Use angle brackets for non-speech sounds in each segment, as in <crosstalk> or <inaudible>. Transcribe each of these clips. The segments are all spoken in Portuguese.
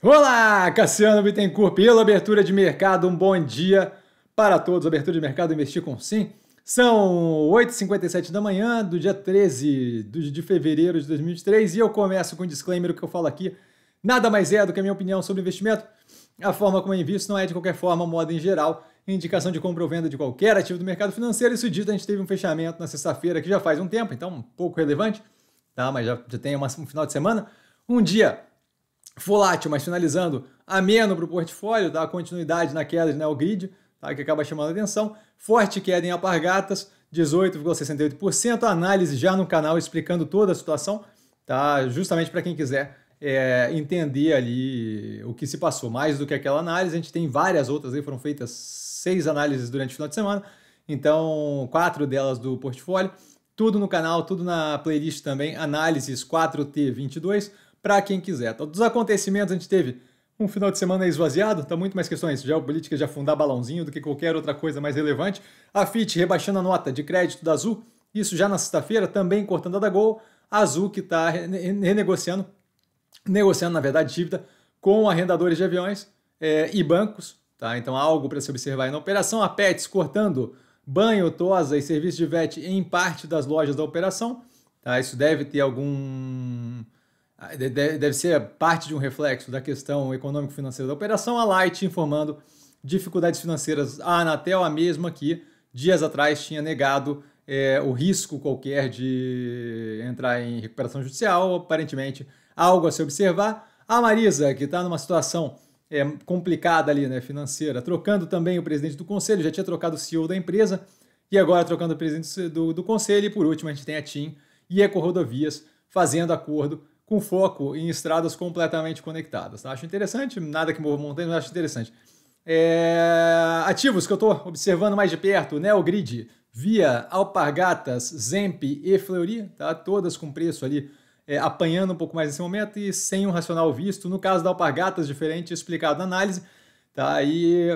Olá, Cassiano Bittencourt, pela abertura de mercado, um bom dia para todos. Abertura de mercado Investir com Sim. São 8h57 da manhã do dia 13 de fevereiro de 2023 e eu começo com um disclaimer que eu falo aqui. Nada mais é do que a minha opinião sobre investimento. A forma como eu invisto não é de qualquer forma, moda em geral, indicação de compra ou venda de qualquer ativo do mercado financeiro. Isso dito, a gente teve um fechamento na sexta-feira que já faz um tempo, então um pouco relevante, tá? mas já, já tem uma, um final de semana. Um dia volátil, mas finalizando, ameno para o portfólio, dá tá? continuidade na queda de Neogrid, tá? que acaba chamando a atenção. Forte queda em Apargatas, 18,68%. Análise já no canal explicando toda a situação, tá? justamente para quem quiser é, entender ali o que se passou. Mais do que aquela análise, a gente tem várias outras aí, foram feitas seis análises durante o final de semana, então quatro delas do portfólio. Tudo no canal, tudo na playlist também, análises 4T22 para quem quiser. Então, dos acontecimentos, a gente teve um final de semana esvaziado, tá muito mais questões geopolíticas de afundar balãozinho do que qualquer outra coisa mais relevante. A FIT rebaixando a nota de crédito da Azul, isso já na sexta-feira, também cortando a da Gol. A Azul que está renegociando, negociando na verdade dívida com arrendadores de aviões é, e bancos, tá? Então algo para se observar aí na operação. A Pets cortando banho, tosa e serviço de VET em parte das lojas da operação, tá? Isso deve ter algum ah, deve ser parte de um reflexo da questão econômico-financeira da operação, a Light informando dificuldades financeiras. A Anatel, a mesma que dias atrás tinha negado é, o risco qualquer de entrar em recuperação judicial, aparentemente algo a se observar. A Marisa, que está numa situação é, complicada ali, né, financeira, trocando também o presidente do conselho, já tinha trocado o CEO da empresa, e agora trocando o presidente do, do conselho, e por último a gente tem a TIM e Eco Rodovias fazendo acordo com foco em estradas completamente conectadas. Tá? Acho interessante, nada que mova montanha, mas acho interessante. É... Ativos que eu estou observando mais de perto, Neogrid, Via, Alpargatas, Zemp e Fleury, tá? todas com preço ali é, apanhando um pouco mais nesse momento e sem um racional visto. No caso da Alpargatas, diferente, explicado na análise. Tá? E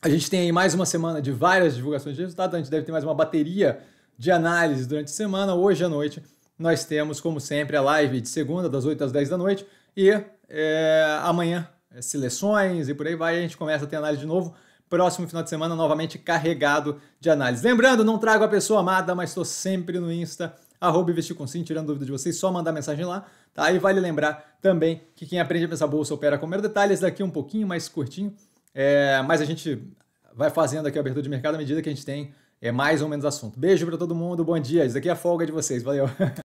a gente tem aí mais uma semana de várias divulgações de resultados. a gente deve ter mais uma bateria de análise durante a semana, hoje à noite nós temos, como sempre, a live de segunda, das 8 às 10 da noite, e é, amanhã, é, seleções e por aí vai, a gente começa a ter análise de novo. Próximo final de semana, novamente carregado de análise. Lembrando, não trago a pessoa amada, mas estou sempre no Insta, arroba investir com sim, tirando dúvida de vocês, só mandar mensagem lá, tá? E vale lembrar também que quem aprende a pensar bolsa opera com mero detalhes, daqui um pouquinho mais curtinho, é, mas a gente vai fazendo aqui a abertura de mercado à medida que a gente tem é mais ou menos assunto. Beijo para todo mundo, bom dia. Isso aqui é a folga de vocês. Valeu. <laughs>